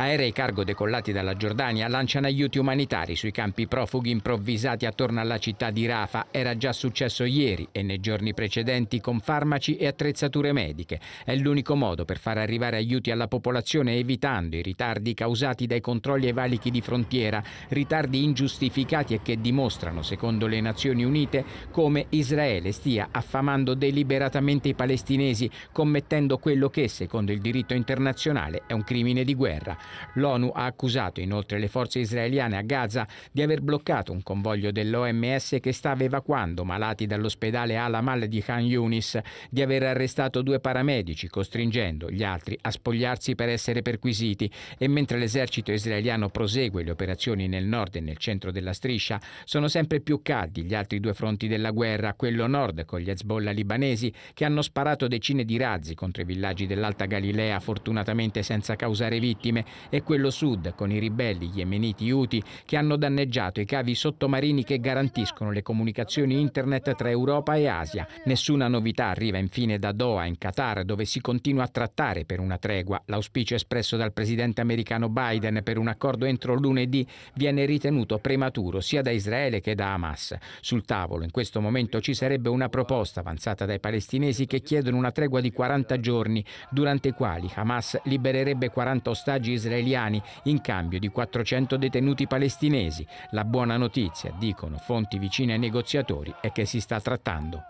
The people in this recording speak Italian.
Aerei cargo decollati dalla Giordania lanciano aiuti umanitari sui campi profughi improvvisati attorno alla città di Rafa. Era già successo ieri e nei giorni precedenti con farmaci e attrezzature mediche. È l'unico modo per far arrivare aiuti alla popolazione evitando i ritardi causati dai controlli ai valichi di frontiera, ritardi ingiustificati e che dimostrano, secondo le Nazioni Unite, come Israele stia affamando deliberatamente i palestinesi, commettendo quello che, secondo il diritto internazionale, è un crimine di guerra. L'ONU ha accusato inoltre le forze israeliane a Gaza di aver bloccato un convoglio dell'OMS che stava evacuando malati dall'ospedale Al-Amal di Khan Yunis, di aver arrestato due paramedici, costringendo gli altri a spogliarsi per essere perquisiti e mentre l'esercito israeliano prosegue le operazioni nel nord e nel centro della striscia, sono sempre più caldi gli altri due fronti della guerra, quello nord con gli Hezbollah libanesi che hanno sparato decine di razzi contro i villaggi dell'Alta Galilea fortunatamente senza causare vittime e quello sud con i ribelli yemeniti Houthi che hanno danneggiato i cavi sottomarini che garantiscono le comunicazioni internet tra Europa e Asia. Nessuna novità arriva infine da Doha in Qatar dove si continua a trattare per una tregua. L'auspicio espresso dal presidente americano Biden per un accordo entro lunedì viene ritenuto prematuro sia da Israele che da Hamas. Sul tavolo in questo momento ci sarebbe una proposta avanzata dai palestinesi che chiedono una tregua di 40 giorni durante i quali Hamas libererebbe 40 ostaggi israeliani israeliani in cambio di 400 detenuti palestinesi. La buona notizia, dicono fonti vicine ai negoziatori, è che si sta trattando